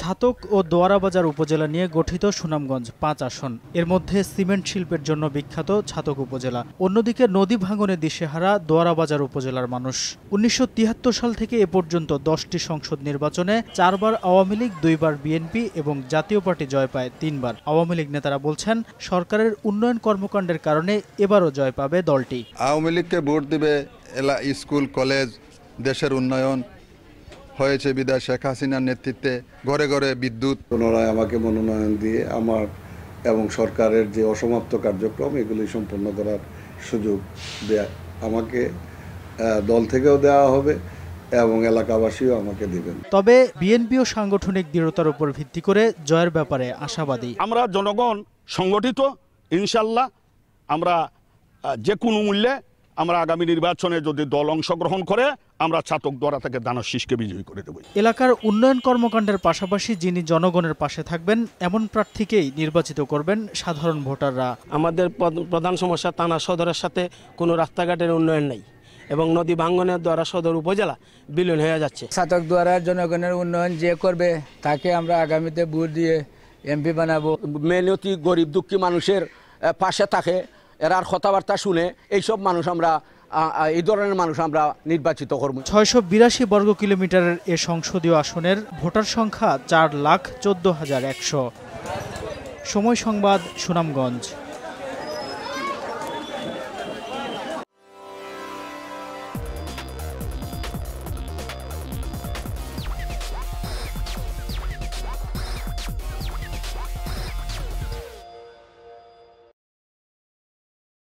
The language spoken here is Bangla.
ছাতক ও দোয়ারাবাজার উপজেলা নিয়ে গঠিত সুনামগঞ্জ পাঁচ আসন এর মধ্যে সিমেন্ট শিল্পের জন্য বিখ্যাত ছাতক উপজেলা অন্যদিকে নদী ভাঙনে দিশেহারা দোয়ারাবাজার উপজেলার মানুষ উনিশশো সাল থেকে এ পর্যন্ত দশটি সংসদ নির্বাচনে চারবার আওয়ামী লীগ দুইবার বিএনপি এবং জাতীয় পার্টি জয় পায় তিনবার আওয়ামী লীগ নেতারা বলছেন সরকারের উন্নয়ন কর্মকাণ্ডের কারণে এবারও জয় পাবে দলটি আওয়ামী লীগকে ভোট দিবে এলা স্কুল কলেজ দেশের উন্নয়ন হয়েছে বিদায় শেখ হাসিনার নেতৃত্বে ঘরে ঘরে বিদ্যুৎ পুনরায় আমাকে মনোনয়ন দিয়ে আমার এবং সরকারের যে অসমাপ্ত কার্যক্রম এগুলি সম্পন্ন করার সুযোগ দেয়া আমাকে দল থেকেও দেওয়া হবে এবং এলাকাবাসীও আমাকে দিবেন তবে বিএনপি ও সাংগঠনিক দৃঢ়তার উপর ভিত্তি করে জয়ের ব্যাপারে আশাবাদী আমরা জনগণ সংগঠিত ইনশাল্লাহ আমরা যে কোনো মূল্যে আমরা আগামী নির্বাচনে যদি দল অংশগ্রহণ করে আমরা ছাতক দ্বারা থেকে দানব শিষকে বিজয়ী করে দেব এলাকার উন্নয়ন কর্মকাণ্ডের পাশাপাশি যিনি জনগণের পাশে থাকবেন এমন প্রার্থীকেই নির্বাচিত করবেন সাধারণ ভোটাররা আমাদের প্রধান সমস্যা তানা সদরের সাথে কোনো রাস্তাঘাটের উন্নয়ন নেই এবং নদী ভাঙ্গনের দ্বারা সদর উপজেলা বিলীন হয়ে যাচ্ছে ছাতক দ্বারা জনগণের উন্নয়ন যে করবে তাকে আমরা আগামীতে ভোট দিয়ে এমপি বানাবো মেনতি গরিব দুঃখী মানুষের পাশে থাকে এরার কথাবার্তা শুনে এইসব মানুষ আমরা এই ধরনের মানুষ আমরা নির্বাচিত করব ছয়শো বিরাশি বর্গ কিলোমিটারের এ সংসদীয় আসনের ভোটার সংখ্যা চার লাখ চোদ্দ হাজার একশো সময় সংবাদ সুনামগঞ্জ